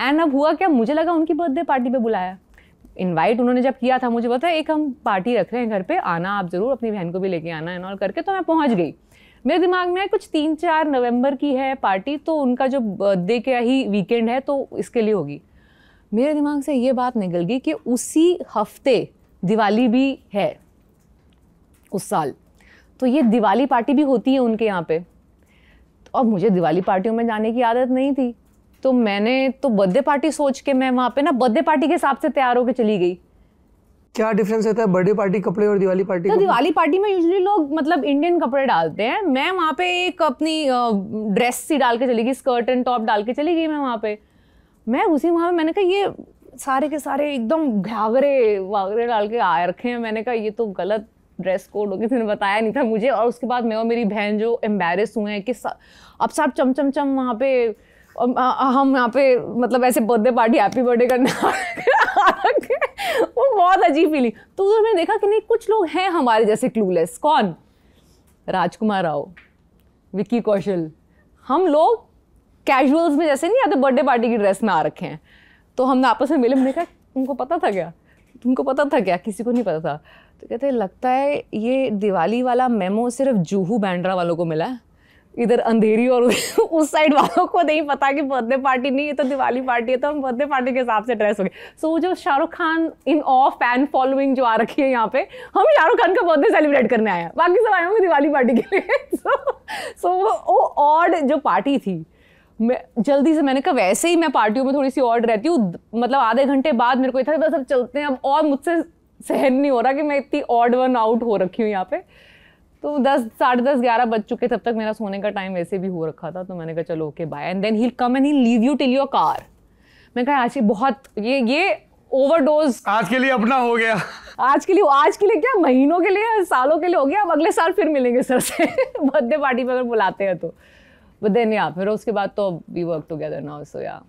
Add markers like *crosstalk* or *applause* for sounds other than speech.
and अब हुआ क्या मुझे लगा उनकी बर्थडे पार्टी पे बुलाया इनवाइट उन्होंने जब किया था मुझे बताया एक हम पार्टी रख रहे हैं घर पे आना आप ज़रूर अपनी बहन को भी लेके आना एंड ऑल करके तो मैं पहुंच गई मेरे दिमाग में कुछ तीन चार नवंबर की है पार्टी तो उनका जो बर्थडे का ही वीकेंड है तो इसके लिए होगी मेरे दिमाग से ये बात निकल गई कि उसी हफ्ते दिवाली भी है उस साल तो ये दिवाली पार्टी भी होती है उनके यहाँ पे तो अब मुझे दिवाली पार्टियों में जाने की आदत नहीं थी तो मैंने तो बर्थडे पार्टी सोच के मैं वहाँ पे ना बर्थडे पार्टी के हिसाब से तैयार होकर चली गई क्या डिफरेंस रहता है बर्थडे पार्टी कपड़े और दिवाली पार्टी तो दिवाली पार्टी में यूजली लोग मतलब इंडियन कपड़े डालते हैं मैं वहाँ पे एक अपनी ड्रेस सी डाल के चली गई स्कर्ट एंड टॉप डाल के चली गई मैं वहाँ पे मैं उसी वहाँ पे मैंने कहा ये सारे के सारे एकदम घाघरे वाघरे डाल के आ रखे हैं मैंने कहा ये तो गलत ड्रेस कोड हो किसी ने बताया नहीं था मुझे और उसके बाद मैं और मेरी बहन जो एम्बेरस हुए हैं कि अब सब चम चम चम वहाँ पे हम यहाँ पे मतलब ऐसे बर्थडे पार्टी हैप्पी बर्थडे करने *laughs* वो बहुत अजीब फीलिंग तो उधर मैंने देखा कि नहीं कुछ लोग हैं हमारे जैसे क्लूलेस कौन राजकुमार राव विक्की कौशल हम लोग कैजुअल्स में जैसे नहीं आते बर्थडे पार्टी की ड्रेस में आ रखे हैं तो हमने आपस में मिले मैंने कहा तुमको पता था क्या तुमको पता था क्या किसी को नहीं पता था तो कहते लगता है ये दिवाली वाला मेमो सिर्फ जूहू बैंड्रा वालों को मिला है इधर अंधेरी और *laughs* उस साइड वालों को नहीं पता कि बर्थडे पार्टी नहीं है तो दिवाली पार्टी है तो हम बर्थडे पार्टी के हिसाब से ड्रेस हो गए सो so, जो Shahrukh Khan in of fan following जो आ रखी है यहाँ पे हम शाहरुख खान का बर्थडे सेलिब्रेट करने आए हैं बाकी सब आए होंगे दिवाली पार्टी के लिए सो *laughs* so, वो ऑड जो पार्टी थी मैं जल्दी से मैंने कहा वैसे ही मैं पार्टियों में थोड़ी सी ऑर्ड रहती हूँ मतलब आधे घंटे बाद मेरे को इतना बस अब चलते हैं अब और मुझसे सहन नहीं हो रहा कि मैं इतनी ऑड वन आउट हो रखी हूँ यहाँ पे तो दस साढ़े दस ग्यारह बज चुके तब तक मेरा सोने का टाइम वैसे भी हो रखा था तो मैंने कहा चलो okay bye and then he come and he leave you till your car मैं कहा आज ये बहुत ये ये ओवरडोज आज के लिए अपना हो गया आज के लिए आज के लिए क्या महीनों के लिए सालों के लिए हो गया अब अगले साल फिर मिलेंगे सर से *laughs* बर्थडे पार्टी पर अगर बुलाते हैं तो बट देन या फिर उसके बाद तो we work together now so या